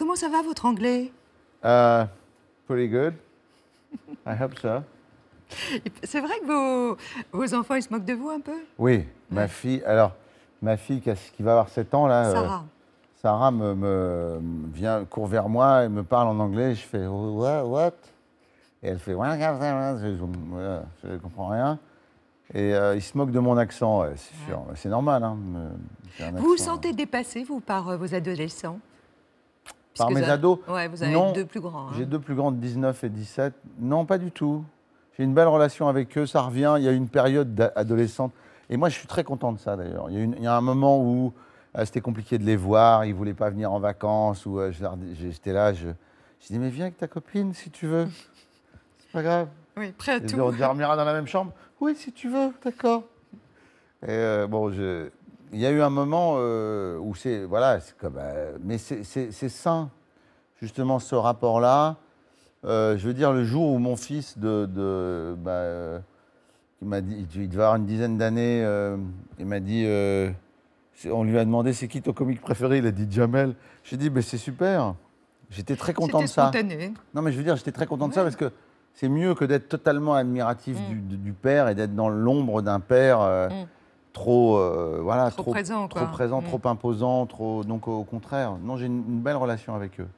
Comment ça va votre anglais uh, Pretty good. I hope so. C'est vrai que vos, vos, enfants, ils se moquent de vous un peu Oui, ma fille, alors, ma fille qui, qui va avoir 7 ans, là. Euh, Sarah. Sarah me, vient, court vers moi et me parle en anglais. Je fais oh, What, what? Et elle fait Je ne comprends rien. Et euh, ils se moquent de mon accent, c'est normal. Hein, euh, vous vous sentez hein. dépassé, vous, par vos adolescents par mes ados. Oui, vous avez deux plus grands. Hein. J'ai deux plus grandes, 19 et 17. Non, pas du tout. J'ai une belle relation avec eux, ça revient. Il y a une période adolescente. Et moi, je suis très content de ça d'ailleurs. Il, y a un moment où euh, c'était compliqué de les voir, ils ne voulaient pas venir en vacances, ou euh, j'étais là, je, dis, mais viens avec ta copine si tu veux. C'est pas grave. Oui, prêt à tout. On dormira dans la même chambre. Oui, si tu veux, d'accord. Et euh, bon, je, il y a eu un moment euh, où c'est. Voilà, c'est comme, euh, mais c'est sain, justement, ce rapport-là. Euh, je veux dire, le jour où mon fils, de, de bah, il m'a dit, il devait avoir une dizaine d'années, il m'a dit. on lui a demandé c'est qui ton comique préféré, il a dit Jamel. J'ai dit, mais c'est super. J'étais très content de ça. Non, mais je veux dire, j'étais très content de ça parce que c'est mieux que d'être totalement admiratif mm. du, père et d'être dans l'ombre d'un père. Mm trop euh, voilà trop, présent, mm. trop, imposant, trop donc au contraire. Non, j'ai une belle relation avec eux.